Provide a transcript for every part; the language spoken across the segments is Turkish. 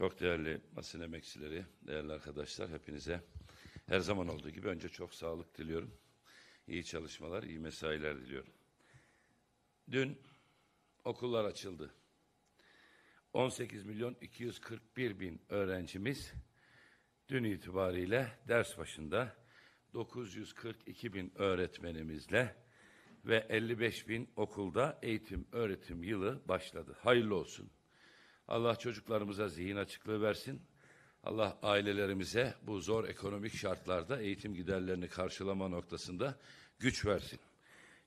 Çok değerli basın emekçileri, değerli arkadaşlar hepinize her zaman olduğu gibi önce çok sağlık diliyorum. İyi çalışmalar, iyi mesailer diliyorum. Dün okullar açıldı. 18 milyon 241 bin öğrencimiz dün itibariyle ders başında 942 bin öğretmenimizle ve 55 bin okulda eğitim öğretim yılı başladı. Hayırlı olsun. Allah çocuklarımıza zihin açıklığı versin. Allah ailelerimize bu zor ekonomik şartlarda eğitim giderlerini karşılama noktasında güç versin.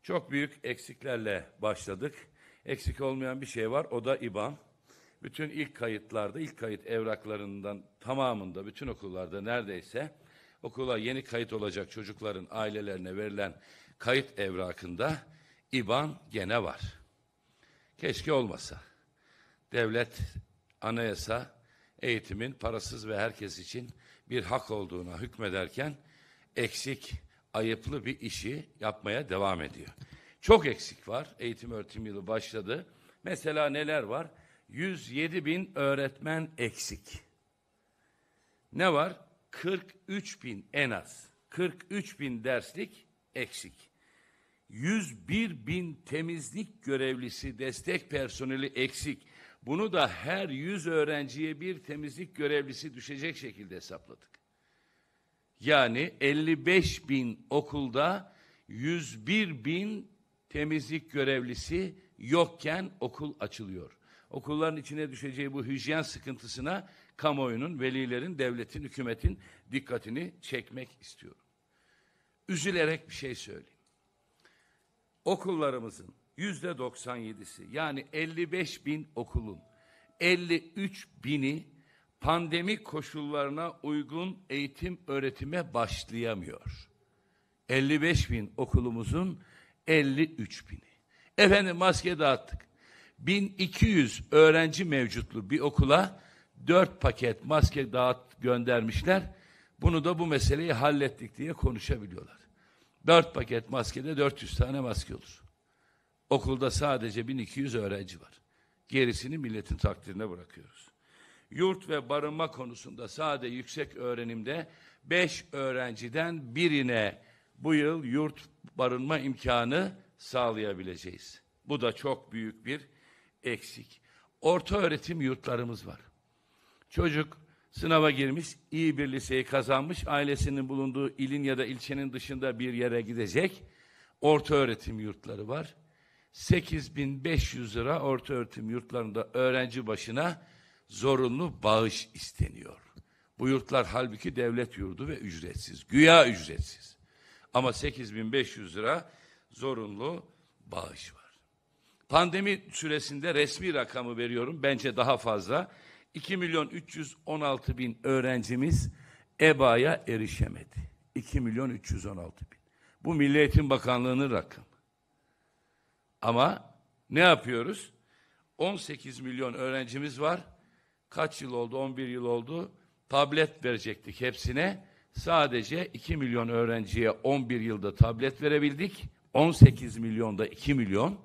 Çok büyük eksiklerle başladık. Eksik olmayan bir şey var o da İBAN. Bütün ilk kayıtlarda, ilk kayıt evraklarından tamamında bütün okullarda neredeyse okula yeni kayıt olacak çocukların ailelerine verilen kayıt evrakında İBAN gene var. Keşke olmasa devlet anayasa eğitimin parasız ve herkes için bir hak olduğuna hükmederken eksik, ayıplı bir işi yapmaya devam ediyor. Çok eksik var. Eğitim öğretim yılı başladı. Mesela neler var? 107 bin öğretmen eksik. Ne var? 43 bin en az. 43 bin derslik eksik. 101 bin temizlik görevlisi, destek personeli eksik. Bunu da her yüz öğrenciye bir temizlik görevlisi düşecek şekilde hesapladık. Yani 55 bin okulda 101 bin temizlik görevlisi yokken okul açılıyor. Okulların içine düşeceği bu hijyen sıkıntısına kamuoyunun, velilerin, devletin, hükümetin dikkatini çekmek istiyorum. Üzülerek bir şey söyleyeyim. Okullarımızın yüzde 97'si yani 55 bin okulun 53 bini pandemi koşullarına uygun eğitim öğretime başlayamıyor. 55 bin okulumuzun 53 bini. Efendim maske dağıttık. 1200 öğrenci mevcutlu bir okula 4 paket maske dağıt göndermişler. Bunu da bu meseleyi hallettik diye konuşabiliyorlar. 4 paket maskede 400 tane maske olur. Okulda sadece 1200 öğrenci var. Gerisini milletin takdirine bırakıyoruz. Yurt ve barınma konusunda sade yüksek öğrenimde 5 öğrenciden birine bu yıl yurt barınma imkanı sağlayabileceğiz. Bu da çok büyük bir eksik. Orta öğretim yurtlarımız var. Çocuk sınava girmiş, iyi bir liseyi kazanmış, ailesinin bulunduğu ilin ya da ilçenin dışında bir yere gidecek. Orta öğretim yurtları var. 8500 lira orta öğretim yurtlarında öğrenci başına zorunlu bağış isteniyor. Bu yurtlar halbuki devlet yurdu ve ücretsiz. Güya ücretsiz. Ama 8500 lira zorunlu bağış var. Pandemi süresinde resmi rakamı veriyorum. Bence daha fazla. 2 milyon 316 bin öğrencimiz EBA'ya erişemedi. 2 milyon 316 bin. Bu Milli Eğitim Bakanlığı'nın rakamı. Ama ne yapıyoruz? 18 milyon öğrencimiz var. Kaç yıl oldu? 11 yıl oldu. Tablet verecektik hepsine. Sadece 2 milyon öğrenciye 11 yılda tablet verebildik. 18 milyonda 2 milyon.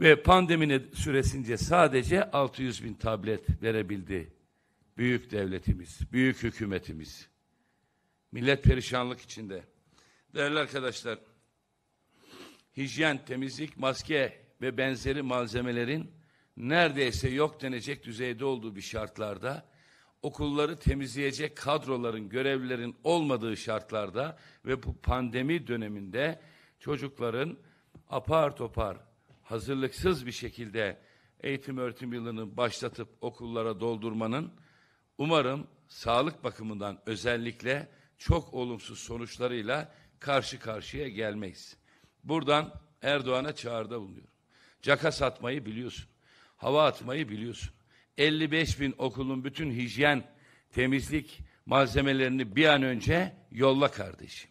Ve pandeminin süresince sadece 600 bin tablet verebildi büyük devletimiz, büyük hükümetimiz. Millet perişanlık içinde. Değerli arkadaşlar, hijyen, temizlik, maske ve benzeri malzemelerin neredeyse yok denecek düzeyde olduğu bir şartlarda, okulları temizleyecek kadroların, görevlilerin olmadığı şartlarda ve bu pandemi döneminde çocukların apar topar, hazırlıksız bir şekilde eğitim öğretim yılını başlatıp okullara doldurmanın umarım sağlık bakımından özellikle çok olumsuz sonuçlarıyla karşı karşıya gelmeyiz. Buradan Erdoğan'a çağrıda bulunuyorum. Caka satmayı biliyorsun. Hava atmayı biliyorsun. 55 bin okulun bütün hijyen, temizlik malzemelerini bir an önce yolla kardeşim.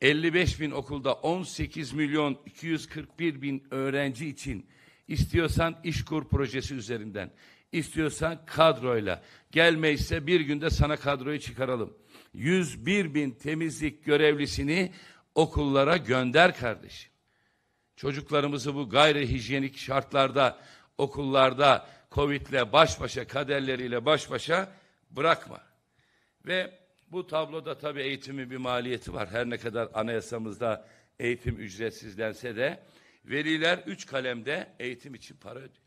55 bin okulda 18 milyon 241 bin öğrenci için istiyorsan işkur projesi üzerinden, istiyorsan kadroyla, gelmeyse bir günde sana kadroyu çıkaralım. 101 bin temizlik görevlisini okullara gönder kardeşim. Çocuklarımızı bu gayri hijyenik şartlarda, okullarda, Covid'le baş başa, kaderleriyle baş başa bırakma. Ve bu tabloda tabii eğitimin bir maliyeti var. Her ne kadar anayasamızda eğitim ücretsizlense de veliler üç kalemde eğitim için para ödüyor.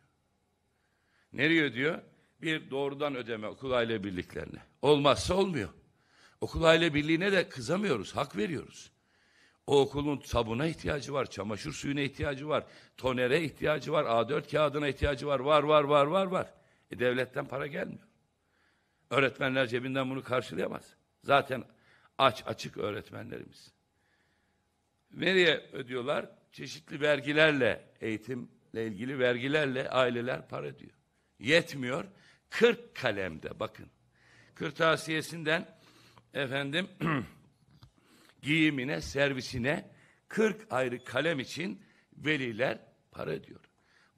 Nereye ödüyor? Bir doğrudan ödeme okul aile birliklerine. Olmazsa olmuyor. Okul aile birliğine de kızamıyoruz, hak veriyoruz. O okulun sabuna ihtiyacı var, çamaşır suyuna ihtiyacı var, tonere ihtiyacı var, A4 kağıdına ihtiyacı var, var var var var var. E devletten para gelmiyor. Öğretmenler cebinden bunu karşılayamaz. Zaten aç açık öğretmenlerimiz. Nereye ödüyorlar? Çeşitli vergilerle, eğitimle ilgili vergilerle aileler para ödüyor. Yetmiyor. 40 kalemde bakın. Kırtasiyesinden efendim giyimine, servisine 40 ayrı kalem için veliler para ödüyor.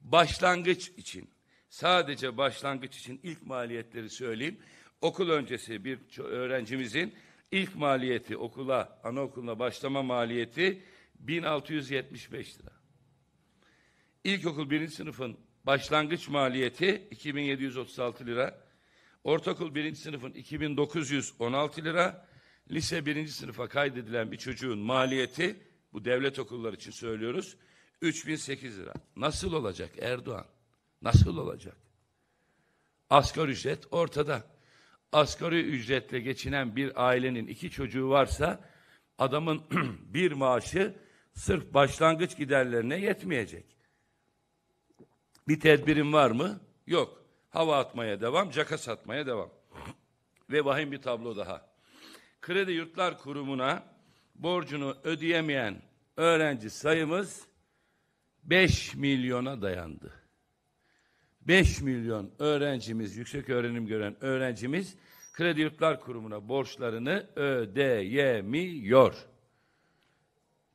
Başlangıç için, sadece başlangıç için ilk maliyetleri söyleyeyim. Okul öncesi bir öğrencimizin ilk maliyeti okula, anaokuluna başlama maliyeti 1675 lira. İlkokul birinci sınıfın başlangıç maliyeti 2736 lira. Ortaokul birinci sınıfın 2916 lira lise birinci sınıfa kaydedilen bir çocuğun maliyeti bu devlet okulları için söylüyoruz 3008 lira. Nasıl olacak Erdoğan? Nasıl olacak? Asgari ücret ortada. Asgari ücretle geçinen bir ailenin iki çocuğu varsa adamın bir maaşı sırf başlangıç giderlerine yetmeyecek. Bir tedbirin var mı? Yok. Hava atmaya devam, caka satmaya devam. Ve vahim bir tablo daha. Kredi Yurtlar Kurumu'na borcunu ödeyemeyen öğrenci sayımız 5 milyona dayandı. 5 milyon öğrencimiz, yüksek öğrenim gören öğrencimiz Kredi Yurtlar Kurumu'na borçlarını ödeyemiyor.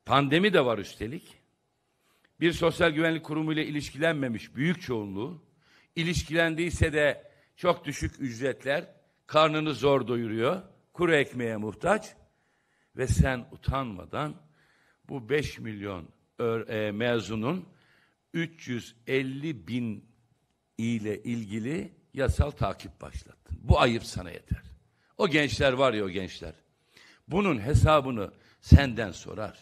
Pandemi de var üstelik. Bir sosyal güvenlik kurumu ile ilişkilenmemiş büyük çoğunluğu, ilişkilendiyse de çok düşük ücretler karnını zor doyuruyor kuru ekmeğe muhtaç ve sen utanmadan bu 5 milyon e, mezunun 350 bin ile ilgili yasal takip başlattın. Bu ayıp sana yeter. O gençler var ya o gençler. Bunun hesabını senden sorar.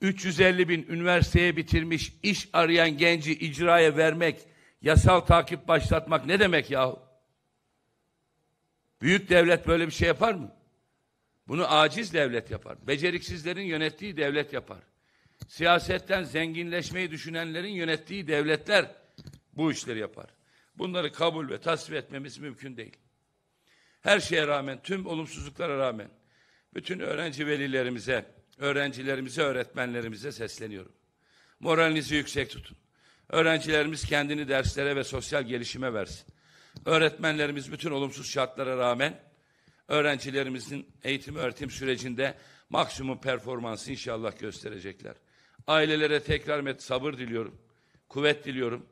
350 bin üniversiteye bitirmiş iş arayan genci icraya vermek, yasal takip başlatmak ne demek yahu? Büyük devlet böyle bir şey yapar mı? Bunu aciz devlet yapar. Beceriksizlerin yönettiği devlet yapar. Siyasetten zenginleşmeyi düşünenlerin yönettiği devletler bu işleri yapar. Bunları kabul ve tasvip etmemiz mümkün değil. Her şeye rağmen, tüm olumsuzluklara rağmen bütün öğrenci velilerimize, öğrencilerimize, öğretmenlerimize sesleniyorum. Moralinizi yüksek tutun. Öğrencilerimiz kendini derslere ve sosyal gelişime versin. Öğretmenlerimiz bütün olumsuz şartlara rağmen öğrencilerimizin eğitim öğretim sürecinde maksimum performansı inşallah gösterecekler. Ailelere tekrar met sabır diliyorum. Kuvvet diliyorum.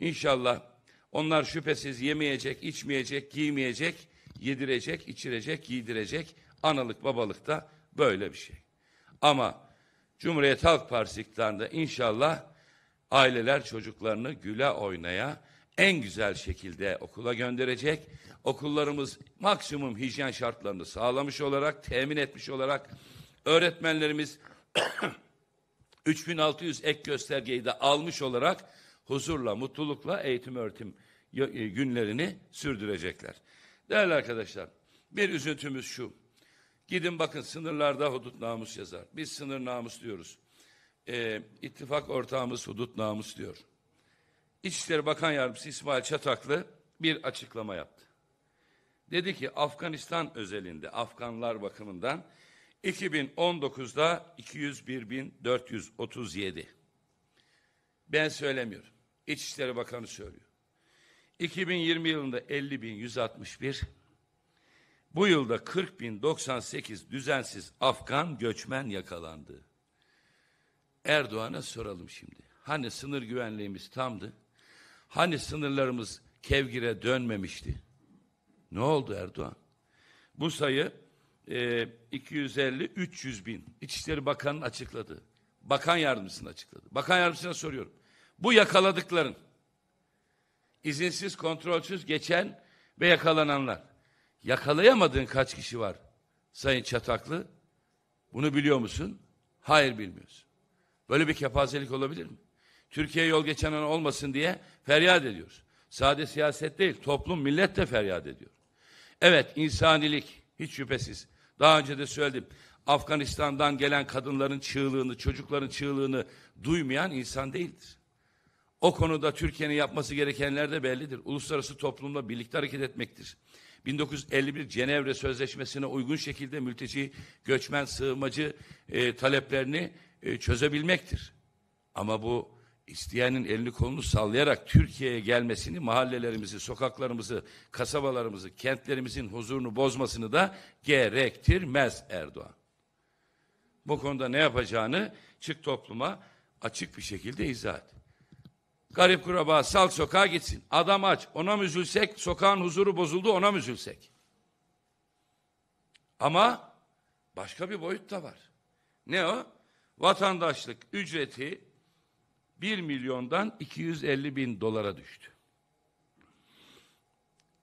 İnşallah onlar şüphesiz yemeyecek, içmeyecek, giymeyecek, yedirecek, içirecek, giydirecek. Analık babalık da böyle bir şey. Ama Cumhuriyet Halk Partisi iktidarında inşallah aileler çocuklarını güle oynaya en güzel şekilde okula gönderecek. Okullarımız maksimum hijyen şartlarını sağlamış olarak, temin etmiş olarak öğretmenlerimiz 3600 ek göstergeyi de almış olarak huzurla, mutlulukla eğitim öğretim e, günlerini sürdürecekler. Değerli arkadaşlar, bir üzüntümüz şu. Gidin bakın sınırlarda hudut namus yazar. Biz sınır namus diyoruz. Ee, ittifak ortağımız hudut namus diyor. İçişleri Bakan Yardımcısı İsmail Çataklı bir açıklama yaptı. Dedi ki Afganistan özelinde Afganlar bakımından 2019'da 201.437. Ben söylemiyorum. İçişleri Bakanı söylüyor. 2020 yılında 50.161. Bu yılda 40.098 düzensiz Afgan göçmen yakalandı. Erdoğan'a soralım şimdi. Hani sınır güvenliğimiz tamdı. Hani sınırlarımız Kevgir'e dönmemişti? Ne oldu Erdoğan? Bu sayı e, 250-300 bin. İçişleri Bakanı'nın açıkladı. Bakan Yardımcısı'nın açıkladı. Bakan Yardımcısı'na soruyorum. Bu yakaladıkların, izinsiz, kontrolsüz geçen ve yakalananlar. Yakalayamadığın kaç kişi var Sayın Çataklı? Bunu biliyor musun? Hayır bilmiyorsun. Böyle bir kepazelik olabilir mi? Türkiye yol geçen olmasın diye feryat ediyoruz. Sade siyaset değil, toplum, millet de feryat ediyor. Evet, insanilik hiç şüphesiz. Daha önce de söyledim. Afganistan'dan gelen kadınların çığlığını, çocukların çığlığını duymayan insan değildir. O konuda Türkiye'nin yapması gerekenler de bellidir. Uluslararası toplumla birlikte hareket etmektir. 1951 Cenevre Sözleşmesi'ne uygun şekilde mülteci, göçmen, sığınmacı e, taleplerini e, çözebilmektir. Ama bu isteyenin elini kolunu sallayarak Türkiye'ye gelmesini, mahallelerimizi, sokaklarımızı, kasabalarımızı, kentlerimizin huzurunu bozmasını da gerektirmez Erdoğan. Bu konuda ne yapacağını çık topluma açık bir şekilde izah et. Garip kuraba sal sokağa gitsin. Adam aç. Ona mı üzülsek? Sokağın huzuru bozuldu ona mı üzülsek? Ama başka bir boyut da var. Ne o? Vatandaşlık ücreti 1 milyondan 250 bin dolara düştü.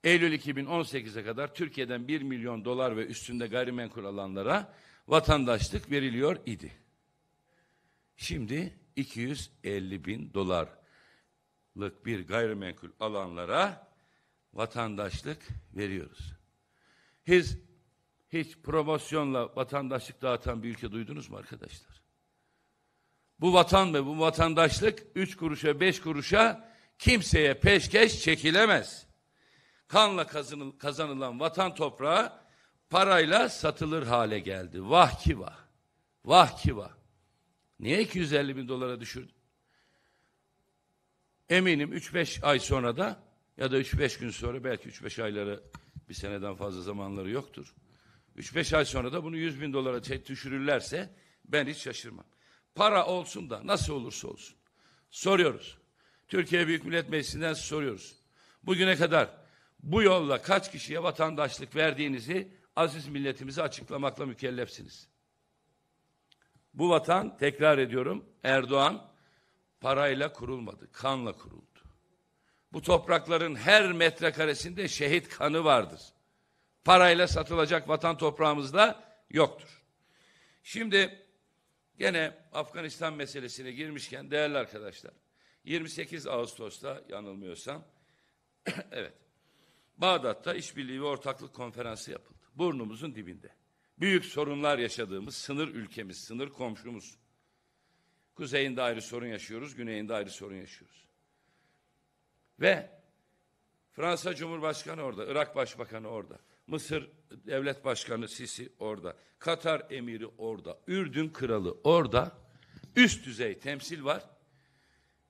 Eylül 2018'e kadar Türkiye'den 1 milyon dolar ve üstünde gayrimenkul alanlara vatandaşlık veriliyor idi. Şimdi 250 bin dolarlık bir gayrimenkul alanlara vatandaşlık veriyoruz. Hiç, hiç promosyonla vatandaşlık dağıtan bir ülke duydunuz mu arkadaşlar? Bu vatan ve bu vatandaşlık üç kuruşa beş kuruşa kimseye peşkeş çekilemez. Kanla kazanılan vatan toprağı parayla satılır hale geldi. Vah ki vah. Vah ki vah. Niye 250 bin dolara düşürdü? Eminim 3-5 ay sonra da ya da 3-5 gün sonra belki 3-5 ayları bir seneden fazla zamanları yoktur. 3-5 ay sonra da bunu 100 bin dolara düşürürlerse ben hiç şaşırmam. Para olsun da nasıl olursa olsun. Soruyoruz. Türkiye Büyük Millet Meclisi'nden soruyoruz. Bugüne kadar bu yolla kaç kişiye vatandaşlık verdiğinizi aziz milletimize açıklamakla mükellefsiniz. Bu vatan tekrar ediyorum Erdoğan parayla kurulmadı, kanla kuruldu. Bu toprakların her metrekaresinde şehit kanı vardır. Parayla satılacak vatan toprağımızda yoktur. Şimdi Gene Afganistan meselesine girmişken değerli arkadaşlar 28 Ağustos'ta yanılmıyorsam evet Bağdat'ta işbirliği ve ortaklık konferansı yapıldı. Burnumuzun dibinde. Büyük sorunlar yaşadığımız sınır ülkemiz, sınır komşumuz. Kuzeyinde ayrı sorun yaşıyoruz, güneyinde ayrı sorun yaşıyoruz. Ve Fransa Cumhurbaşkanı orada, Irak Başbakanı orada. Mısır Devlet Başkanı Sisi orada. Katar Emiri orada. Ürdün Kralı orada. Üst düzey temsil var.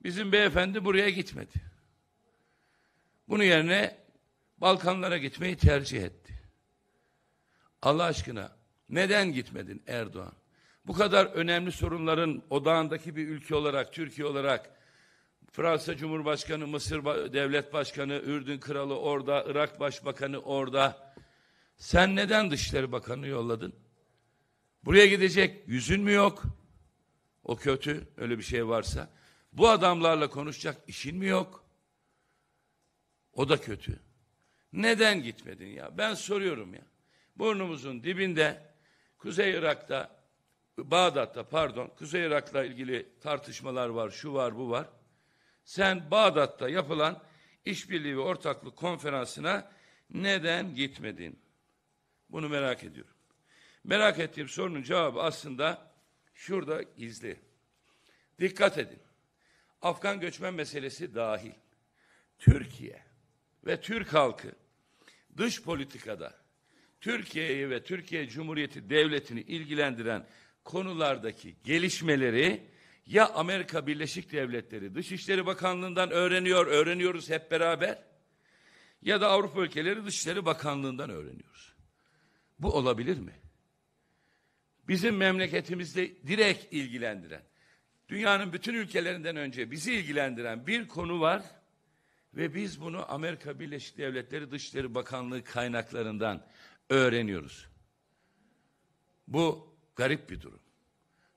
Bizim beyefendi buraya gitmedi. Bunun yerine Balkanlara gitmeyi tercih etti. Allah aşkına neden gitmedin Erdoğan? Bu kadar önemli sorunların odağındaki bir ülke olarak, Türkiye olarak Fransa Cumhurbaşkanı, Mısır Devlet Başkanı, Ürdün Kralı orada, Irak Başbakanı orada. Sen neden Dışişleri Bakanı yolladın? Buraya gidecek yüzün mü yok? O kötü öyle bir şey varsa. Bu adamlarla konuşacak işin mi yok? O da kötü. Neden gitmedin ya? Ben soruyorum ya. Burnumuzun dibinde Kuzey Irak'ta Bağdat'ta pardon Kuzey Irak'la ilgili tartışmalar var şu var bu var. Sen Bağdat'ta yapılan işbirliği ve ortaklık konferansına neden gitmedin? Bunu merak ediyorum. Merak ettiğim sorunun cevabı aslında şurada gizli. Dikkat edin. Afgan göçmen meselesi dahil. Türkiye ve Türk halkı dış politikada Türkiye'yi ve Türkiye Cumhuriyeti Devleti'ni ilgilendiren konulardaki gelişmeleri ya Amerika Birleşik Devletleri Dışişleri Bakanlığı'ndan öğreniyor, öğreniyoruz hep beraber ya da Avrupa ülkeleri Dışişleri Bakanlığı'ndan öğreniyoruz. Bu olabilir mi? Bizim memleketimizde direkt ilgilendiren, dünyanın bütün ülkelerinden önce bizi ilgilendiren bir konu var ve biz bunu Amerika Birleşik Devletleri Dışişleri Bakanlığı kaynaklarından öğreniyoruz. Bu garip bir durum.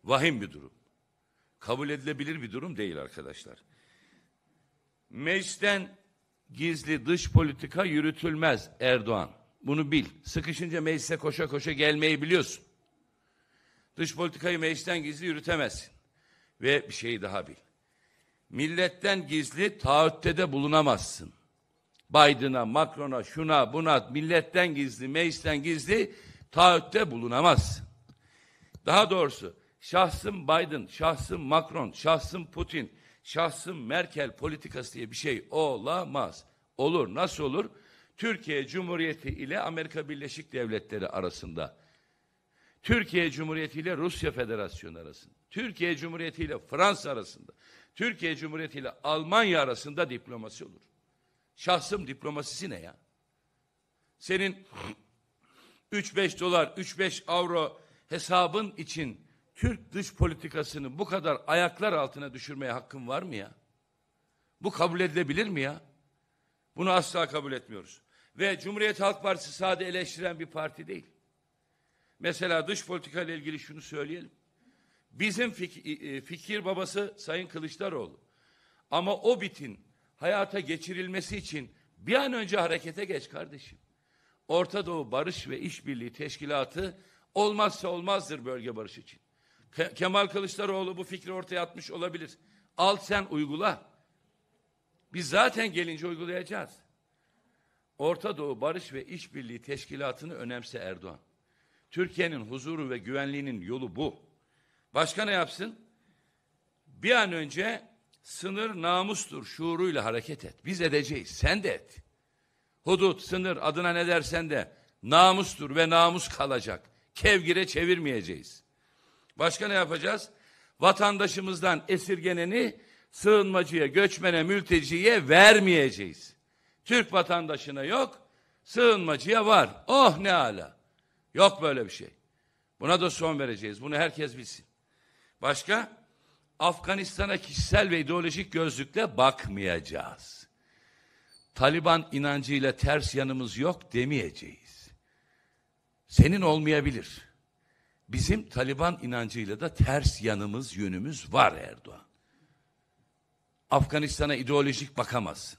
Vahim bir durum. Kabul edilebilir bir durum değil arkadaşlar. Meclisten gizli dış politika yürütülmez Erdoğan. Bunu bil. Sıkışınca meclise koşa koşa gelmeyi biliyorsun. Dış politikayı meclisten gizli yürütemezsin. Ve bir şeyi daha bil. Milletten gizli taahhütte de bulunamazsın. Biden'a, Macron'a, şuna, buna, milletten gizli, meclisten gizli taahhütte bulunamazsın. Daha doğrusu şahsım Biden, şahsım Macron, şahsım Putin, şahsım Merkel politikası diye bir şey olamaz. Olur. Nasıl olur? Türkiye Cumhuriyeti ile Amerika Birleşik Devletleri arasında, Türkiye Cumhuriyeti ile Rusya Federasyonu arasında, Türkiye Cumhuriyeti ile Fransa arasında, Türkiye Cumhuriyeti ile Almanya arasında diplomasi olur. Şahsım diplomasisi ne ya? Senin 3-5 dolar, 3-5 avro hesabın için Türk dış politikasını bu kadar ayaklar altına düşürmeye hakkın var mı ya? Bu kabul edilebilir mi ya? Bunu asla kabul etmiyoruz. Ve Cumhuriyet Halk Partisi sade eleştiren bir parti değil. Mesela dış politika ile ilgili şunu söyleyelim. Bizim fikir, babası Sayın Kılıçdaroğlu. Ama o bitin hayata geçirilmesi için bir an önce harekete geç kardeşim. Orta Doğu Barış ve İşbirliği Teşkilatı olmazsa olmazdır bölge barış için. Kemal Kılıçdaroğlu bu fikri ortaya atmış olabilir. Al sen uygula. Biz zaten gelince uygulayacağız. Orta Doğu Barış ve İşbirliği Teşkilatı'nı önemse Erdoğan. Türkiye'nin huzuru ve güvenliğinin yolu bu. Başka ne yapsın? Bir an önce sınır namustur şuuruyla hareket et. Biz edeceğiz, sen de et. Hudut, sınır adına ne dersen de namustur ve namus kalacak. Kevgire çevirmeyeceğiz. Başka ne yapacağız? Vatandaşımızdan esirgeneni sığınmacıya, göçmene, mülteciye vermeyeceğiz. Türk vatandaşına yok, sığınmacıya var. Oh ne ala. Yok böyle bir şey. Buna da son vereceğiz. Bunu herkes bilsin. Başka? Afganistan'a kişisel ve ideolojik gözlükle bakmayacağız. Taliban inancıyla ters yanımız yok demeyeceğiz. Senin olmayabilir. Bizim Taliban inancıyla da ters yanımız, yönümüz var Erdoğan. Afganistan'a ideolojik bakamazsın.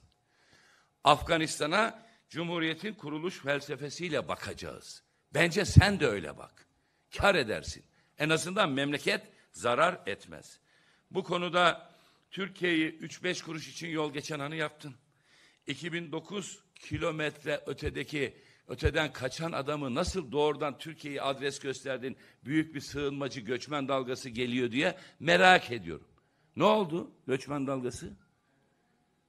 Afganistan'a Cumhuriyet'in kuruluş felsefesiyle bakacağız. Bence sen de öyle bak. Kar edersin. En azından memleket zarar etmez. Bu konuda Türkiye'yi 3-5 kuruş için yol geçen anı yaptın. 2009 kilometre ötedeki öteden kaçan adamı nasıl doğrudan Türkiye'yi adres gösterdin? Büyük bir sığınmacı göçmen dalgası geliyor diye merak ediyorum. Ne oldu göçmen dalgası?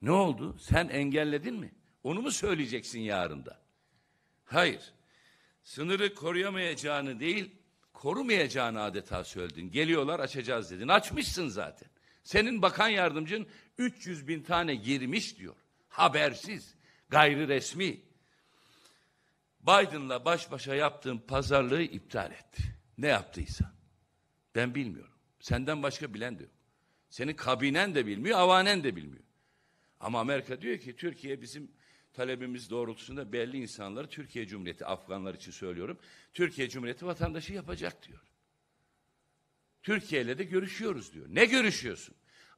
Ne oldu? Sen engelledin mi? Onu mu söyleyeceksin yarında? Hayır. Sınırı koruyamayacağını değil, korumayacağını adeta söyledin. Geliyorlar açacağız dedin. Açmışsın zaten. Senin bakan yardımcın 300 bin tane girmiş diyor. Habersiz, gayri resmi. Biden'la baş başa yaptığın pazarlığı iptal etti. Ne yaptıysa. Ben bilmiyorum. Senden başka bilen de yok. Senin kabinen de bilmiyor, avanen de bilmiyor. Ama Amerika diyor ki Türkiye bizim talebimiz doğrultusunda belli insanları Türkiye Cumhuriyeti, Afganlar için söylüyorum, Türkiye Cumhuriyeti vatandaşı yapacak diyor. Türkiye ile de görüşüyoruz diyor. Ne görüşüyorsun?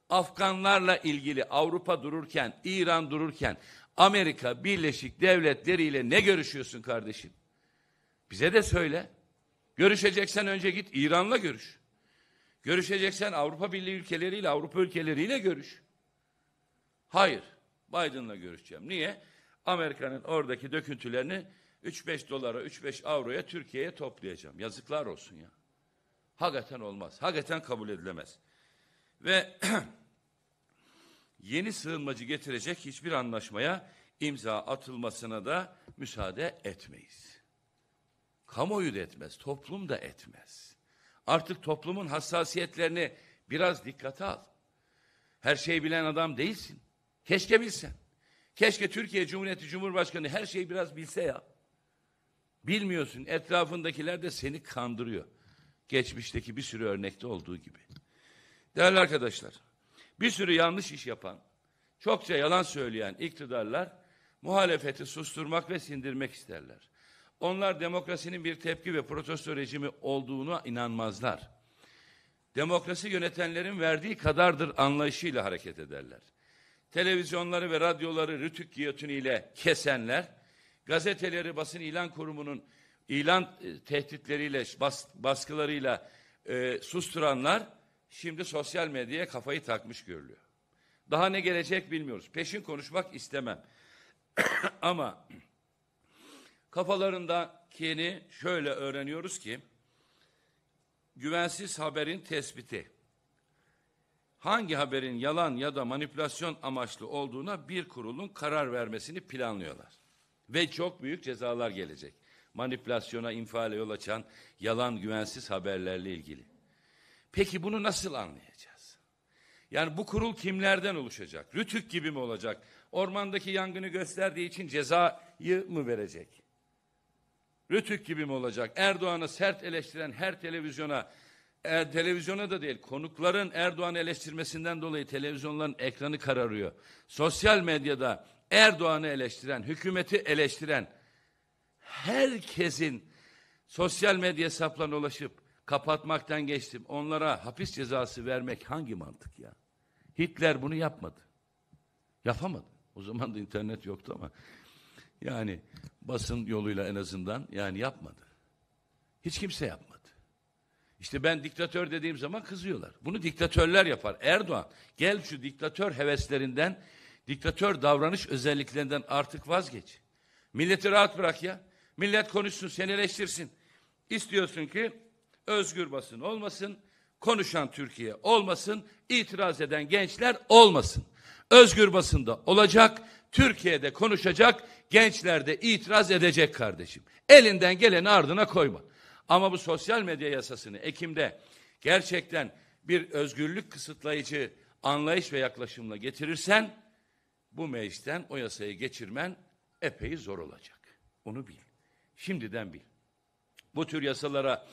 Afganlarla ilgili Avrupa dururken, İran dururken Amerika Birleşik Devletleri ile ne görüşüyorsun kardeşim? Bize de söyle. Görüşeceksen önce git İran'la görüş. Görüşeceksen Avrupa Birliği ülkeleriyle, Avrupa ülkeleriyle görüş. Hayır. Biden'la görüşeceğim. Niye? Amerika'nın oradaki döküntülerini 3-5 dolara, 3-5 avroya Türkiye'ye toplayacağım. Yazıklar olsun ya. Hakikaten olmaz. Hakikaten kabul edilemez. Ve yeni sığınmacı getirecek hiçbir anlaşmaya imza atılmasına da müsaade etmeyiz. Kamuoyu da etmez, toplum da etmez. Artık toplumun hassasiyetlerini biraz dikkate al. Her şeyi bilen adam değilsin. Keşke bilsen. Keşke Türkiye Cumhuriyeti Cumhurbaşkanı her şeyi biraz bilse ya. Bilmiyorsun. Etrafındakiler de seni kandırıyor. Geçmişteki bir sürü örnekte olduğu gibi. Değerli arkadaşlar, bir sürü yanlış iş yapan, çokça yalan söyleyen iktidarlar muhalefeti susturmak ve sindirmek isterler. Onlar demokrasinin bir tepki ve protesto rejimi olduğunu inanmazlar. Demokrasi yönetenlerin verdiği kadardır anlayışıyla hareket ederler televizyonları ve radyoları rütük giyotiniyle kesenler, gazeteleri basın ilan kurumunun ilan e, tehditleriyle, bas, baskılarıyla e, susturanlar şimdi sosyal medyaya kafayı takmış görülüyor. Daha ne gelecek bilmiyoruz. Peşin konuşmak istemem. Ama kafalarındakini şöyle öğreniyoruz ki güvensiz haberin tespiti hangi haberin yalan ya da manipülasyon amaçlı olduğuna bir kurulun karar vermesini planlıyorlar. Ve çok büyük cezalar gelecek. Manipülasyona, infiale yol açan yalan güvensiz haberlerle ilgili. Peki bunu nasıl anlayacağız? Yani bu kurul kimlerden oluşacak? Rütük gibi mi olacak? Ormandaki yangını gösterdiği için cezayı mı verecek? Rütük gibi mi olacak? Erdoğan'ı sert eleştiren her televizyona e, televizyona da değil konukların Erdoğan eleştirmesinden dolayı televizyonların ekranı kararıyor. Sosyal medyada Erdoğan'ı eleştiren, hükümeti eleştiren herkesin sosyal medya hesaplarına ulaşıp kapatmaktan geçtim. Onlara hapis cezası vermek hangi mantık ya? Hitler bunu yapmadı. Yapamadı. O zaman da internet yoktu ama yani basın yoluyla en azından yani yapmadı. Hiç kimse yapmadı. İşte ben diktatör dediğim zaman kızıyorlar. Bunu diktatörler yapar. Erdoğan gel şu diktatör heveslerinden, diktatör davranış özelliklerinden artık vazgeç. Milleti rahat bırak ya. Millet konuşsun, seni eleştirsin. İstiyorsun ki özgür basın olmasın, konuşan Türkiye olmasın, itiraz eden gençler olmasın. Özgür basında olacak, Türkiye'de konuşacak, gençlerde itiraz edecek kardeşim. Elinden geleni ardına koyma. Ama bu sosyal medya yasasını Ekim'de gerçekten bir özgürlük kısıtlayıcı anlayış ve yaklaşımla getirirsen bu meclisten o yasayı geçirmen epey zor olacak. Onu bil. Şimdiden bil. Bu tür yasalara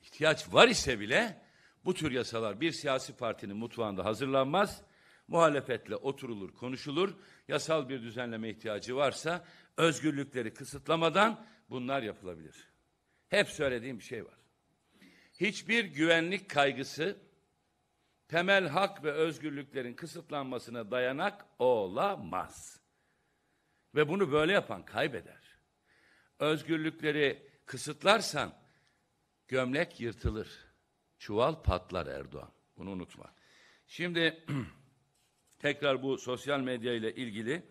ihtiyaç var ise bile bu tür yasalar bir siyasi partinin mutfağında hazırlanmaz. Muhalefetle oturulur, konuşulur. Yasal bir düzenleme ihtiyacı varsa özgürlükleri kısıtlamadan bunlar yapılabilir. Hep söylediğim bir şey var. Hiçbir güvenlik kaygısı temel hak ve özgürlüklerin kısıtlanmasına dayanak olamaz. Ve bunu böyle yapan kaybeder. Özgürlükleri kısıtlarsan gömlek yırtılır. Çuval patlar Erdoğan. Bunu unutma. Şimdi tekrar bu sosyal medya ile ilgili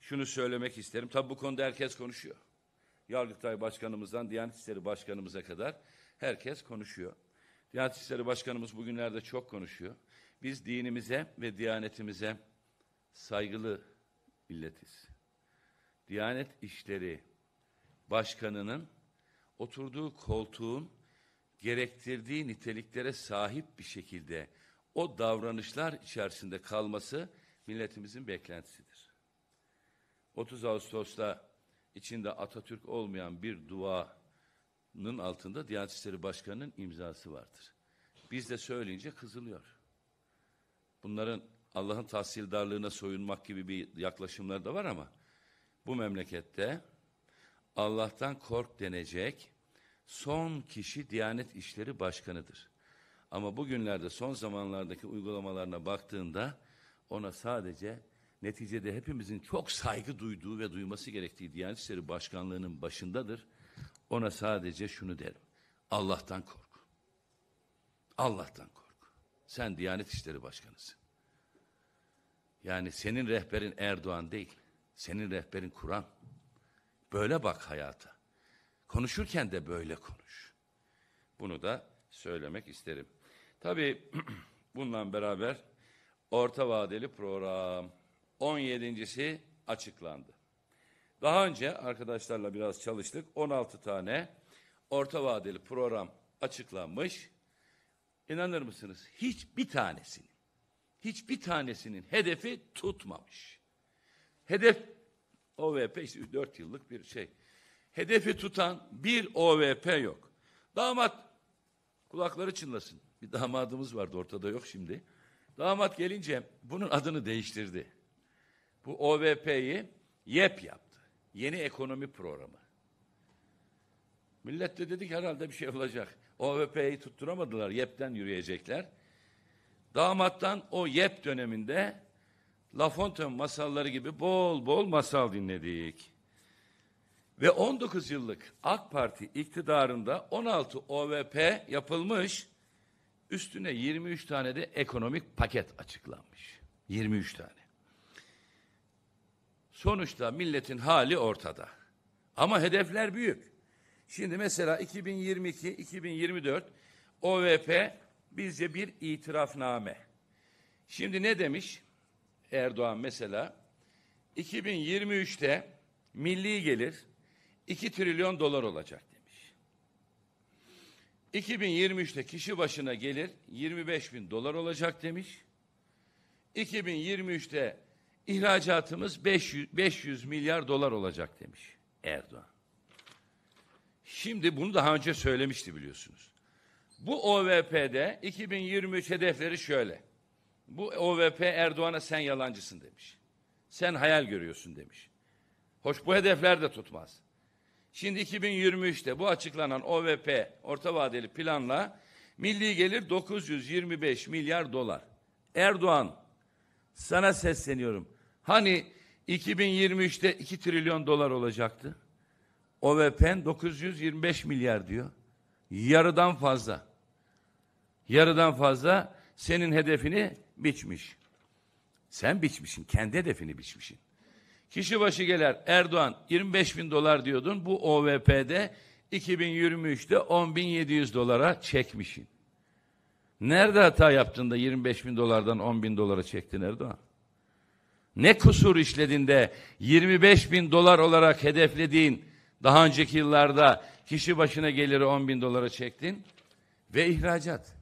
şunu söylemek isterim. Tabi bu konuda herkes konuşuyor. Yargıtay Başkanımızdan Diyanet İşleri Başkanımıza kadar herkes konuşuyor. Diyanet İşleri Başkanımız bugünlerde çok konuşuyor. Biz dinimize ve diyanetimize saygılı milletiz. Diyanet İşleri Başkanı'nın oturduğu koltuğun gerektirdiği niteliklere sahip bir şekilde o davranışlar içerisinde kalması milletimizin beklentisidir. 30 Ağustos'ta içinde Atatürk olmayan bir duanın altında Diyanet İşleri Başkanı'nın imzası vardır. Biz de söyleyince kızılıyor. Bunların Allah'ın tahsildarlığına soyunmak gibi bir yaklaşımları da var ama bu memlekette Allah'tan kork denecek son kişi Diyanet İşleri Başkanı'dır. Ama bugünlerde son zamanlardaki uygulamalarına baktığında ona sadece neticede hepimizin çok saygı duyduğu ve duyması gerektiği Diyanet İşleri Başkanlığı'nın başındadır. Ona sadece şunu derim. Allah'tan kork. Allah'tan kork. Sen Diyanet İşleri Başkanısın. Yani senin rehberin Erdoğan değil. Senin rehberin Kur'an. Böyle bak hayata. Konuşurken de böyle konuş. Bunu da söylemek isterim. Tabii bununla beraber orta vadeli program 17.si açıklandı. Daha önce arkadaşlarla biraz çalıştık. 16 tane orta vadeli program açıklanmış. İnanır mısınız? Hiçbir tanesinin, hiçbir tanesinin hedefi tutmamış. Hedef OVP işte 4 yıllık bir şey. Hedefi tutan bir OVP yok. Damat kulakları çınlasın. Bir damadımız vardı ortada yok şimdi. Damat gelince bunun adını değiştirdi bu OVP'yi YEP yaptı. Yeni ekonomi programı. Millet de dedik herhalde bir şey olacak. OVP'yi tutturamadılar. YEP'ten yürüyecekler. Damattan o YEP döneminde Lafontaine masalları gibi bol bol masal dinledik. Ve 19 yıllık AK Parti iktidarında 16 OVP yapılmış, üstüne 23 tane de ekonomik paket açıklanmış. 23 tane. Sonuçta milletin hali ortada. Ama hedefler büyük. Şimdi mesela 2022-2024 OVP bizce bir itirafname. Şimdi ne demiş Erdoğan mesela? 2023'te milli gelir 2 trilyon dolar olacak demiş. 2023'te kişi başına gelir 25 bin dolar olacak demiş. 2023'te İhracatımız 500, 500 milyar dolar olacak demiş Erdoğan. Şimdi bunu daha önce söylemişti biliyorsunuz. Bu OVP'de 2023 hedefleri şöyle. Bu OVP Erdoğan'a sen yalancısın demiş. Sen hayal görüyorsun demiş. Hoş bu hedefler de tutmaz. Şimdi 2023'te bu açıklanan OVP orta vadeli planla milli gelir 925 milyar dolar. Erdoğan sana sesleniyorum. Hani 2023'te 2 trilyon dolar olacaktı. OVP'nin 925 milyar diyor. Yarıdan fazla. Yarıdan fazla senin hedefini biçmiş. Sen biçmişsin. Kendi hedefini biçmişsin. Kişi başı gelir Erdoğan 25 bin dolar diyordun. Bu OVP'de 2023'te 10.700 dolara çekmişsin. Nerede hata yaptın da 25 bin dolardan 10 bin dolara çektin Erdoğan? ne kusur işledin de 25 bin dolar olarak hedeflediğin daha önceki yıllarda kişi başına geliri 10 bin dolara çektin ve ihracat.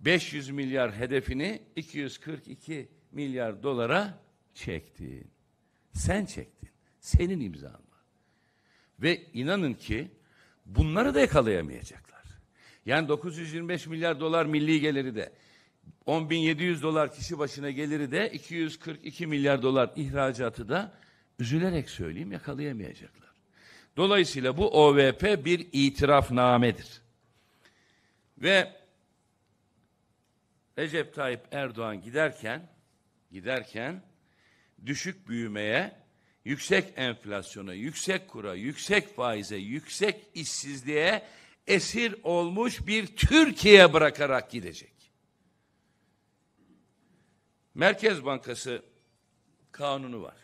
500 milyar hedefini 242 milyar dolara çektin. Sen çektin. Senin imzan var. Ve inanın ki bunları da yakalayamayacaklar. Yani 925 milyar dolar milli geliri de 10.700 dolar kişi başına geliri de 242 milyar dolar ihracatı da üzülerek söyleyeyim yakalayamayacaklar. Dolayısıyla bu OVP bir itirafnamedir. Ve Recep Tayyip Erdoğan giderken giderken düşük büyümeye, yüksek enflasyona, yüksek kura, yüksek faize, yüksek işsizliğe esir olmuş bir Türkiye bırakarak gidecek. Merkez Bankası kanunu var.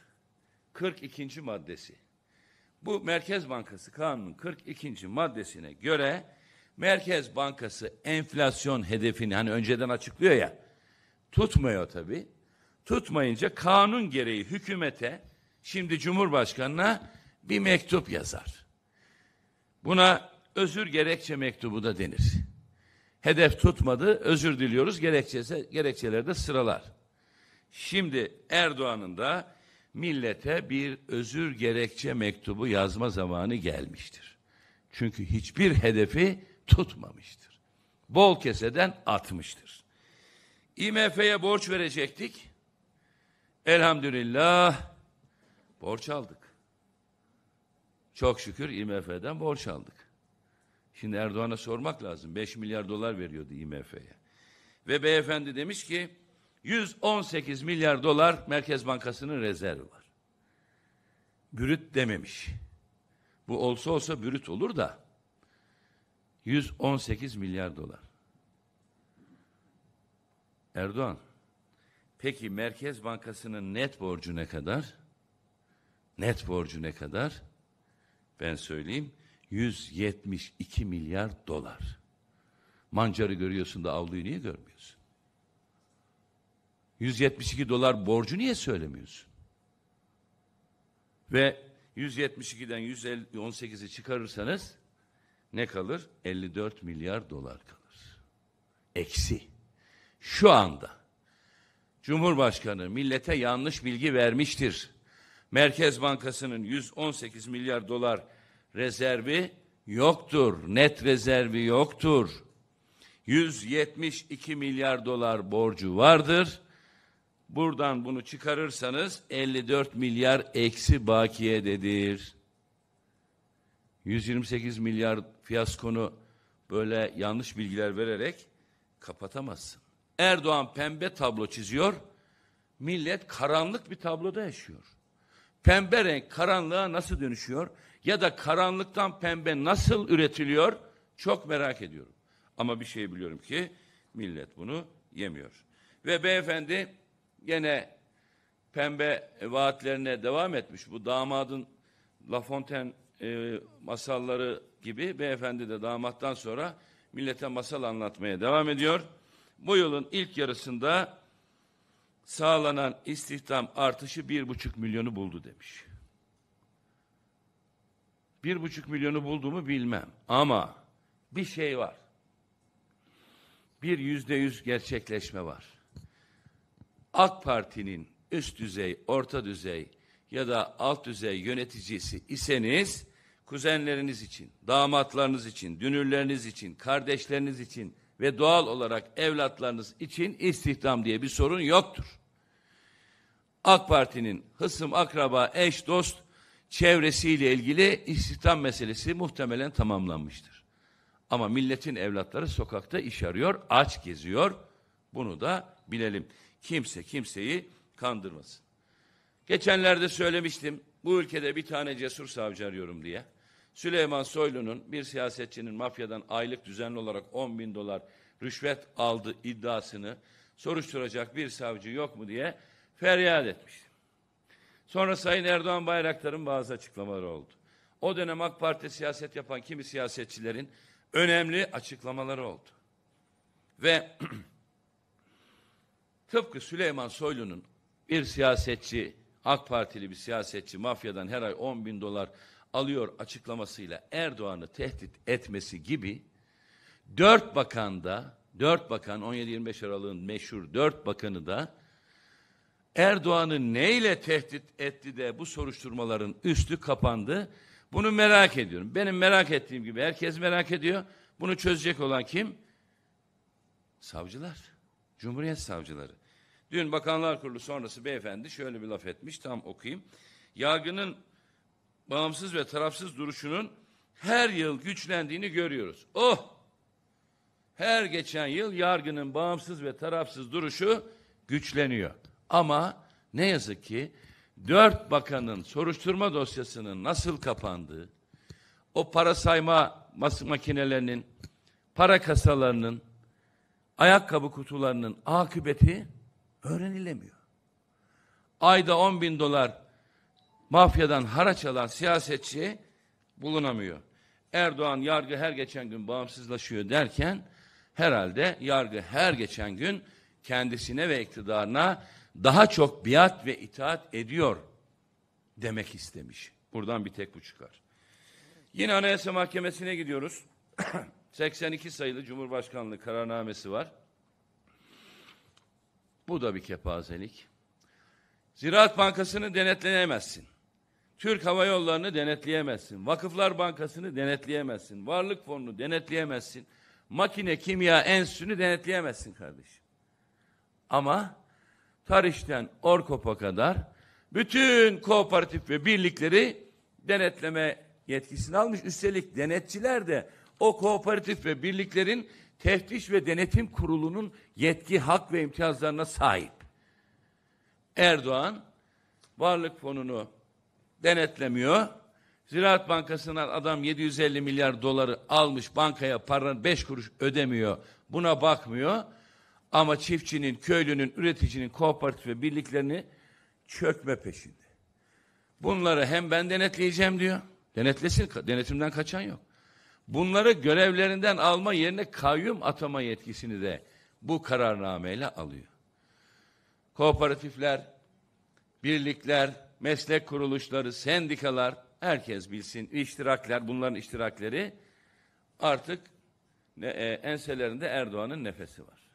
42. maddesi. Bu Merkez Bankası kanunun 42. maddesine göre Merkez Bankası enflasyon hedefini hani önceden açıklıyor ya tutmuyor tabi. Tutmayınca kanun gereği hükümete şimdi Cumhurbaşkanına bir mektup yazar. Buna özür gerekçe mektubu da denir. Hedef tutmadı, özür diliyoruz, gerekçesi, gerekçeleri de sıralar. Şimdi Erdoğan'ın da millete bir özür gerekçe mektubu yazma zamanı gelmiştir. Çünkü hiçbir hedefi tutmamıştır. Bol keseden atmıştır. IMF'ye borç verecektik. Elhamdülillah borç aldık. Çok şükür IMF'den borç aldık. Şimdi Erdoğan'a sormak lazım. 5 milyar dolar veriyordu IMF'ye. Ve beyefendi demiş ki 118 milyar dolar Merkez Bankası'nın rezervi var. Bürüt dememiş. Bu olsa olsa bürüt olur da 118 milyar dolar. Erdoğan, peki Merkez Bankası'nın net borcu ne kadar? Net borcu ne kadar? Ben söyleyeyim, 172 milyar dolar. Mancarı görüyorsun da avluyu niye görmüyorsun? 172 dolar borcu niye söylemiyorsun? Ve 172'den 118'i çıkarırsanız ne kalır? 54 milyar dolar kalır. Eksi. Şu anda Cumhurbaşkanı millete yanlış bilgi vermiştir. Merkez Bankası'nın 118 milyar dolar rezervi yoktur. Net rezervi yoktur. 172 milyar dolar borcu vardır Buradan bunu çıkarırsanız 54 milyar eksi bakiye dedir, 128 milyar fiyaskonu böyle yanlış bilgiler vererek kapatamazsın. Erdoğan pembe tablo çiziyor. Millet karanlık bir tabloda yaşıyor. Pembe renk karanlığa nasıl dönüşüyor ya da karanlıktan pembe nasıl üretiliyor çok merak ediyorum. Ama bir şey biliyorum ki millet bunu yemiyor. Ve beyefendi gene pembe vaatlerine devam etmiş. Bu damadın La Fontaine e, masalları gibi beyefendi de damattan sonra millete masal anlatmaya devam ediyor. Bu yılın ilk yarısında sağlanan istihdam artışı bir buçuk milyonu buldu demiş. Bir buçuk milyonu bulduğumu bilmem ama bir şey var. Bir yüzde yüz gerçekleşme var. AK Parti'nin üst düzey, orta düzey ya da alt düzey yöneticisi iseniz kuzenleriniz için, damatlarınız için, dünürleriniz için, kardeşleriniz için ve doğal olarak evlatlarınız için istihdam diye bir sorun yoktur. AK Parti'nin hısım, akraba, eş, dost çevresiyle ilgili istihdam meselesi muhtemelen tamamlanmıştır. Ama milletin evlatları sokakta iş arıyor, aç geziyor. Bunu da bilelim. Kimse kimseyi kandırmasın. Geçenlerde söylemiştim bu ülkede bir tane cesur savcı arıyorum diye. Süleyman Soylu'nun bir siyasetçinin mafyadan aylık düzenli olarak 10 bin dolar rüşvet aldı iddiasını soruşturacak bir savcı yok mu diye feryat etmiştim. Sonra Sayın Erdoğan Bayraktar'ın bazı açıklamaları oldu. O dönem AK Parti siyaset yapan kimi siyasetçilerin önemli açıklamaları oldu. Ve Tıpkı Süleyman Soylu'nun bir siyasetçi, AK Partili bir siyasetçi mafyadan her ay 10 bin dolar alıyor açıklamasıyla Erdoğan'ı tehdit etmesi gibi dört bakan da, dört bakan 17-25 Aralık'ın meşhur dört bakanı da Erdoğan'ı neyle tehdit etti de bu soruşturmaların üstü kapandı. Bunu merak ediyorum. Benim merak ettiğim gibi herkes merak ediyor. Bunu çözecek olan kim? Savcılar. Cumhuriyet savcıları. Dün Bakanlar Kurulu sonrası beyefendi şöyle bir laf etmiş tam okuyayım. Yargının bağımsız ve tarafsız duruşunun her yıl güçlendiğini görüyoruz. Oh! Her geçen yıl yargının bağımsız ve tarafsız duruşu güçleniyor. Ama ne yazık ki dört bakanın soruşturma dosyasının nasıl kapandığı, o para sayma makinelerinin, para kasalarının, ayakkabı kutularının akıbeti öğrenilemiyor. Ayda 10 bin dolar mafyadan haraç alan siyasetçi bulunamıyor. Erdoğan yargı her geçen gün bağımsızlaşıyor derken herhalde yargı her geçen gün kendisine ve iktidarına daha çok biat ve itaat ediyor demek istemiş. Buradan bir tek bu çıkar. Yine Anayasa Mahkemesi'ne gidiyoruz. 82 sayılı Cumhurbaşkanlığı kararnamesi var. Bu da bir kepazelik. Ziraat Bankası'nı denetleyemezsin. Türk Hava Yolları'nı denetleyemezsin. Vakıflar Bankası'nı denetleyemezsin. Varlık Fonu'nu denetleyemezsin. Makine Kimya Enstitüsü'nü denetleyemezsin kardeşim. Ama Tariş'ten Orkop'a kadar bütün kooperatif ve birlikleri denetleme yetkisini almış. Üstelik denetçiler de o kooperatif ve birliklerin teftiş ve denetim kurulunun yetki, hak ve imtiyazlarına sahip. Erdoğan varlık fonunu denetlemiyor. Ziraat Bankası'ndan adam 750 milyar doları almış bankaya paranın 5 kuruş ödemiyor. Buna bakmıyor. Ama çiftçinin, köylünün, üreticinin kooperatif ve birliklerini çökme peşinde. Bunları hem ben denetleyeceğim diyor. Denetlesin, denetimden kaçan yok. Bunları görevlerinden alma yerine kayyum atama yetkisini de bu kararnameyle alıyor. Kooperatifler, birlikler, meslek kuruluşları, sendikalar, herkes bilsin, iştirakler, bunların iştirakleri artık e, enselerinde Erdoğan'ın nefesi var.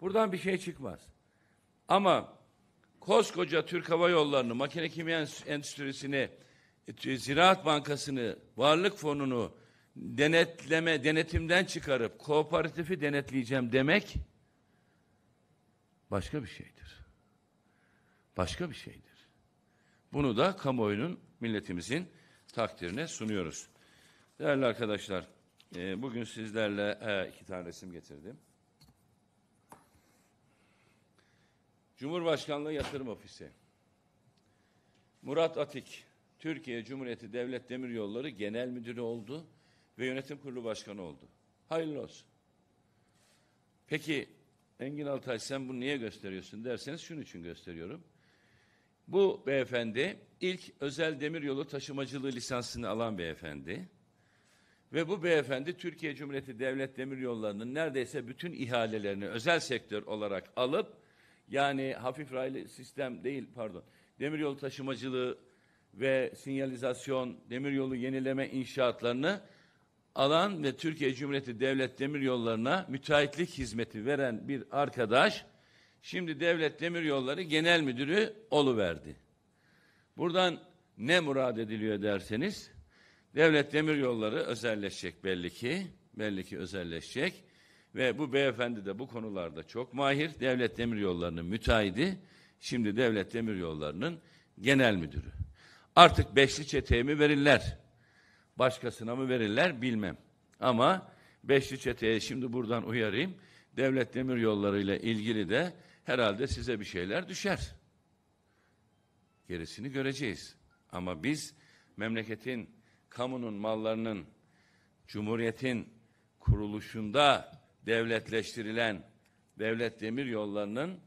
Buradan bir şey çıkmaz. Ama koskoca Türk Hava Yolları'nı, makine kimya endüstrisini, e, Ziraat Bankası'nı, Varlık Fonu'nu, denetleme, denetimden çıkarıp kooperatifi denetleyeceğim demek başka bir şeydir. Başka bir şeydir. Bunu da kamuoyunun, milletimizin takdirine sunuyoruz. Değerli arkadaşlar, e, bugün sizlerle e, iki tane resim getirdim. Cumhurbaşkanlığı Yatırım Ofisi. Murat Atik, Türkiye Cumhuriyeti Devlet Demiryolları Genel Müdürü oldu ve yönetim kurulu başkanı oldu. Hayırlı olsun. Peki Engin Altay sen bunu niye gösteriyorsun derseniz şunun için gösteriyorum. Bu beyefendi ilk özel demiryolu taşımacılığı lisansını alan beyefendi. Ve bu beyefendi Türkiye Cumhuriyeti Devlet Demiryolları'nın neredeyse bütün ihalelerini özel sektör olarak alıp yani hafif raylı sistem değil pardon demiryolu taşımacılığı ve sinyalizasyon, demiryolu yenileme inşaatlarını alan ve Türkiye Cumhuriyeti Devlet Demir Yollarına müteahhitlik hizmeti veren bir arkadaş şimdi Devlet Demir Yolları Genel Müdürü oluverdi. Buradan ne murad ediliyor derseniz Devlet Demir Yolları özelleşecek belli ki, belli ki özelleşecek ve bu beyefendi de bu konularda çok mahir. Devlet Demir Yollarının müteahhidi, şimdi Devlet Demir Yollarının genel müdürü. Artık beşli çeteye mi verirler? Başkasına mı verirler bilmem. Ama Beşli Çete'ye şimdi buradan uyarayım. Devlet Demir Yolları ile ilgili de herhalde size bir şeyler düşer. Gerisini göreceğiz. Ama biz memleketin, kamunun mallarının, cumhuriyetin kuruluşunda devletleştirilen devlet demir yollarının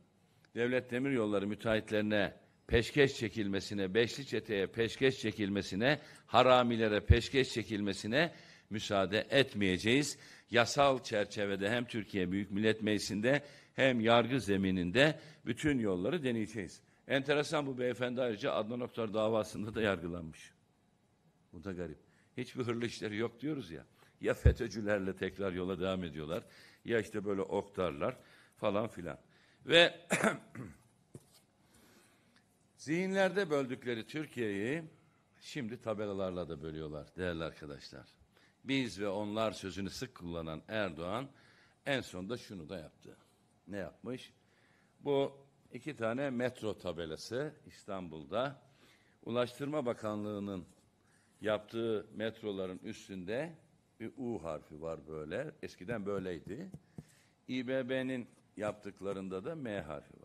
devlet demir yolları müteahhitlerine peşkeş çekilmesine, beşli çeteye peşkeş çekilmesine, haramilere peşkeş çekilmesine müsaade etmeyeceğiz. Yasal çerçevede hem Türkiye Büyük Millet Meclisi'nde hem yargı zemininde bütün yolları deneyeceğiz. Enteresan bu beyefendi ayrıca Adnan Oktar davasında da yargılanmış. Bu da garip. Hiçbir hırlı işleri yok diyoruz ya. Ya FETÖ'cülerle tekrar yola devam ediyorlar ya işte böyle oktarlar falan filan. Ve Zihinlerde böldükleri Türkiye'yi şimdi tabelalarla da bölüyorlar değerli arkadaşlar. Biz ve onlar sözünü sık kullanan Erdoğan en sonunda şunu da yaptı. Ne yapmış? Bu iki tane metro tabelası İstanbul'da Ulaştırma Bakanlığı'nın yaptığı metroların üstünde bir U harfi var böyle. Eskiden böyleydi. İBB'nin yaptıklarında da M harfi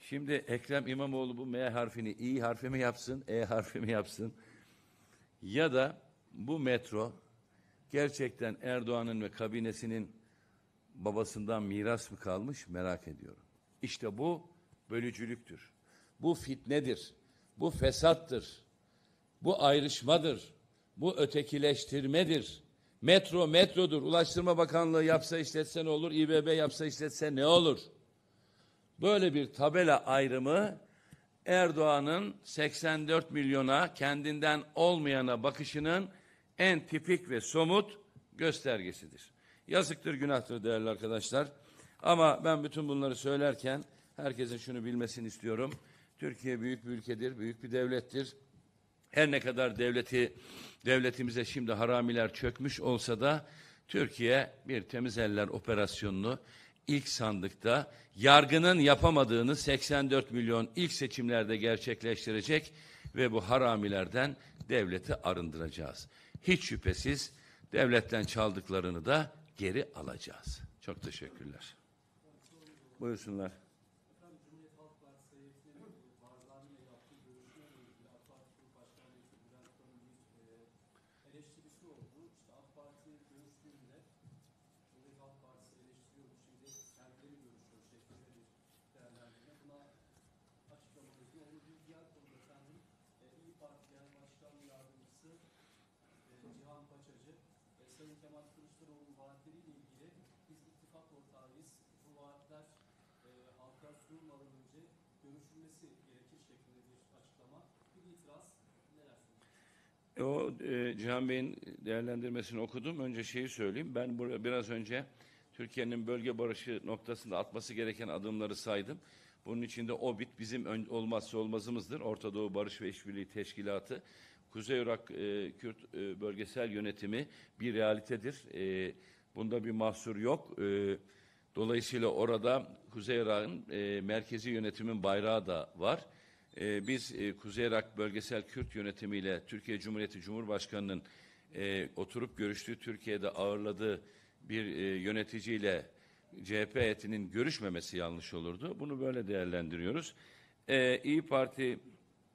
Şimdi Ekrem İmamoğlu bu M harfini İ harfi mi yapsın, E harfi mi yapsın? Ya da bu metro gerçekten Erdoğan'ın ve kabinesinin babasından miras mı kalmış merak ediyorum. İşte bu bölücülüktür. Bu fitnedir. Bu fesattır. Bu ayrışmadır. Bu ötekileştirmedir. Metro metrodur. Ulaştırma Bakanlığı yapsa işletse ne olur? İBB yapsa işletse ne olur? Böyle bir tabela ayrımı Erdoğan'ın 84 milyona kendinden olmayana bakışının en tipik ve somut göstergesidir. Yazıktır günahtır değerli arkadaşlar. Ama ben bütün bunları söylerken herkesin şunu bilmesini istiyorum. Türkiye büyük bir ülkedir, büyük bir devlettir. Her ne kadar devleti devletimize şimdi haramiler çökmüş olsa da Türkiye bir temiz eller operasyonunu ilk sandıkta yargının yapamadığını 84 milyon ilk seçimlerde gerçekleştirecek ve bu haramilerden devleti arındıracağız. Hiç şüphesiz devletten çaldıklarını da geri alacağız. Çok teşekkürler. Buyursunlar. Sayın Kemal Kılıçdaroğlu vaatleriyle ilgili biz ittifak ortağıyız. Bu vaatler e, halka sunulmadan önce görüşülmesi gerekir şeklinde bir açıklama. Bir itiraz neler o e, Cihan Bey'in değerlendirmesini okudum. Önce şeyi söyleyeyim. Ben buraya biraz önce Türkiye'nin bölge barışı noktasında atması gereken adımları saydım. Bunun içinde Obit bizim ön, olmazsa olmazımızdır. Orta Doğu Barış ve İşbirliği Teşkilatı Kuzey Irak e, Kürt e, bölgesel yönetimi bir realitedir. E, bunda bir mahsur yok. E, dolayısıyla orada Kuzey Irak'ın e, merkezi yönetimin bayrağı da var. E, biz e, Kuzey Irak bölgesel Kürt yönetimiyle Türkiye Cumhuriyeti Cumhurbaşkanı'nın e, oturup görüştüğü Türkiye'de ağırladığı bir e, yöneticiyle CHP heyetinin görüşmemesi yanlış olurdu. Bunu böyle değerlendiriyoruz. E, İyi Parti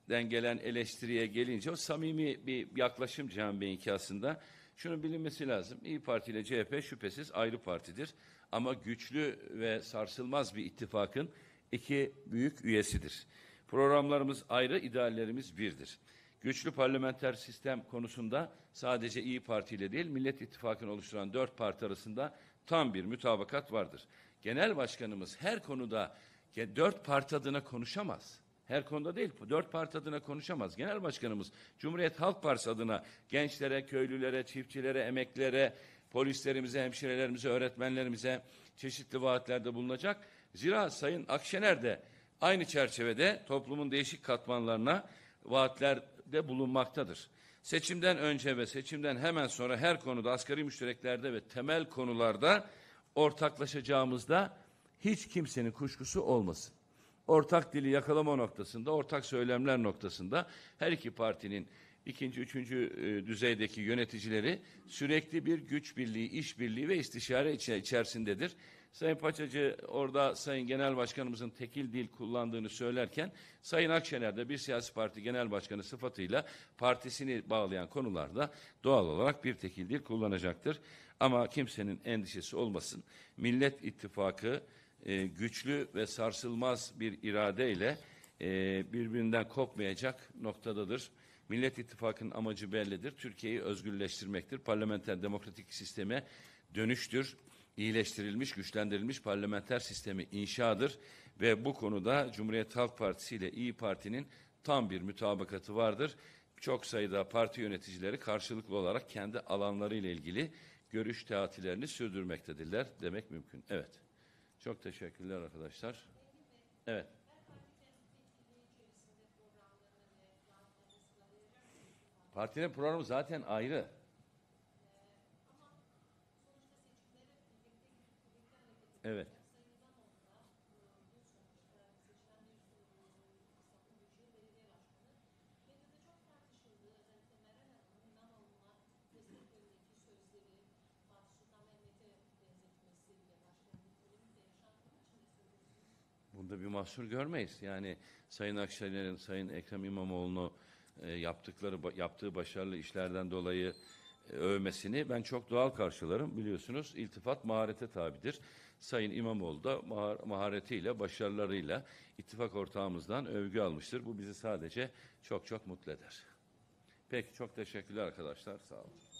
den gelen eleştiriye gelince o samimi bir yaklaşım Cihan Bey'inki aslında. Şunu bilinmesi lazım. İyi Parti ile CHP şüphesiz ayrı partidir ama güçlü ve sarsılmaz bir ittifakın iki büyük üyesidir. Programlarımız ayrı, ideallerimiz birdir. Güçlü parlamenter sistem konusunda sadece İyi Parti ile değil Millet İttifakı'nı oluşturan dört parti arasında tam bir mütabakat vardır. Genel başkanımız her konuda dört parti adına konuşamaz. Her konuda değil. Dört parti adına konuşamaz. Genel Başkanımız Cumhuriyet Halk Partisi adına gençlere, köylülere, çiftçilere, emeklere, polislerimize, hemşirelerimize, öğretmenlerimize çeşitli vaatlerde bulunacak. Zira Sayın Akşener de aynı çerçevede toplumun değişik katmanlarına vaatlerde bulunmaktadır. Seçimden önce ve seçimden hemen sonra her konuda asgari müştereklerde ve temel konularda ortaklaşacağımızda hiç kimsenin kuşkusu olmasın ortak dili yakalama noktasında, ortak söylemler noktasında her iki partinin ikinci, üçüncü e, düzeydeki yöneticileri sürekli bir güç birliği, işbirliği ve istişare içerisindedir. Sayın Paçacı orada Sayın Genel Başkanımızın tekil dil kullandığını söylerken Sayın Akşener de bir siyasi parti genel başkanı sıfatıyla partisini bağlayan konularda doğal olarak bir tekil dil kullanacaktır. Ama kimsenin endişesi olmasın. Millet İttifakı e, güçlü ve sarsılmaz bir iradeyle e, birbirinden kopmayacak noktadadır. Millet İttifakı'nın amacı bellidir. Türkiye'yi özgürleştirmektir. Parlamenter demokratik sisteme dönüştür. İyileştirilmiş, güçlendirilmiş parlamenter sistemi inşadır ve bu konuda Cumhuriyet Halk Partisi ile İyi Parti'nin tam bir mütabakatı vardır. Çok sayıda parti yöneticileri karşılıklı olarak kendi alanlarıyla ilgili görüş teatilerini sürdürmektedirler demek mümkün. Evet. Çok teşekkürler arkadaşlar. Evet. Partinin programı zaten ayrı. Evet. burada bir mahsur görmeyiz. Yani Sayın Akşener'in, Sayın Ekrem İmamoğlu'nu e, yaptıkları yaptığı başarılı işlerden dolayı e, övmesini ben çok doğal karşılarım. Biliyorsunuz iltifat maharete tabidir. Sayın İmamoğlu da mahar maharetiyle, başarılarıyla ittifak ortağımızdan övgü almıştır. Bu bizi sadece çok çok mutlu eder. Peki çok teşekkürler arkadaşlar. Sağ olun.